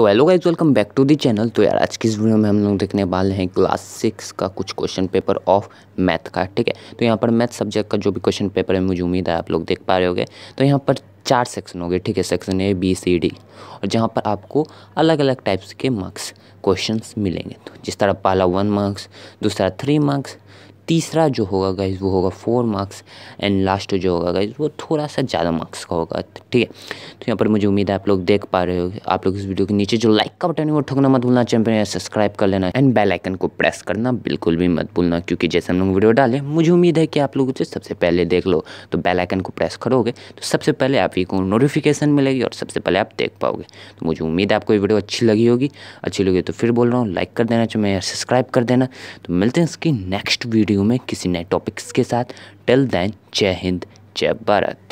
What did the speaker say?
तो hello guys welcome back to the channel तो यार आज की इस वीडियो में हम लोग देखने वाले हैं क्लास सिक्स का कुछ क्वेश्चन पेपर ऑफ मैथ का ठीक है तो यहाँ पर मैथ सब्जेक्ट का जो भी क्वेश्चन पेपर है मुझे उम्मीद है आप लोग देख पा रहे गए तो यहाँ पर चार सेक्शन हो गए ठीक है section A B C D और जहाँ पर आपको अलग अलग टाइप्स के मार्क्स क्वेश्चन मिलेंगे तो जिस तरह पहला वन मार्क्स दूसरा थ्री मार्क्स तीसरा जो होगा गाइज वो होगा फोर मार्क्स एंड लास्ट जो होगा गाइज वो थोड़ा सा ज़्यादा मार्क्स का होगा ठीक है तो यहाँ पर मुझे उम्मीद है आप लोग देख पा रहे हो आप लोग इस वीडियो के नीचे जो लाइक का बटन है वो ठोकना मत भूलना चैनल सब्सक्राइब कर लेना एंड बेलाइकन को प्रेस करना बिल्कुल भी मत भूलना क्योंकि जैसे हम लोग वीडियो डालें मुझे उम्मीद है कि आप लोग उसे सबसे पहले देख लो तो बेलाइकन को प्रेस करोगे तो सबसे पहले आप ही को नोटिफिकेशन मिलेगी और सबसे पहले आप देख पाओगे तो मुझे उम्मीद है आपको ये वीडियो अच्छी लगी होगी अच्छी लगी तो फिर बोल रहा हूँ लाइक कर देना चैनल सब्सक्राइब कर देना तो मिलते हैं इसकी नेक्स्ट वीडियो में किसी नए टॉपिक्स के साथ टिल दैन जय हिंद जय भारत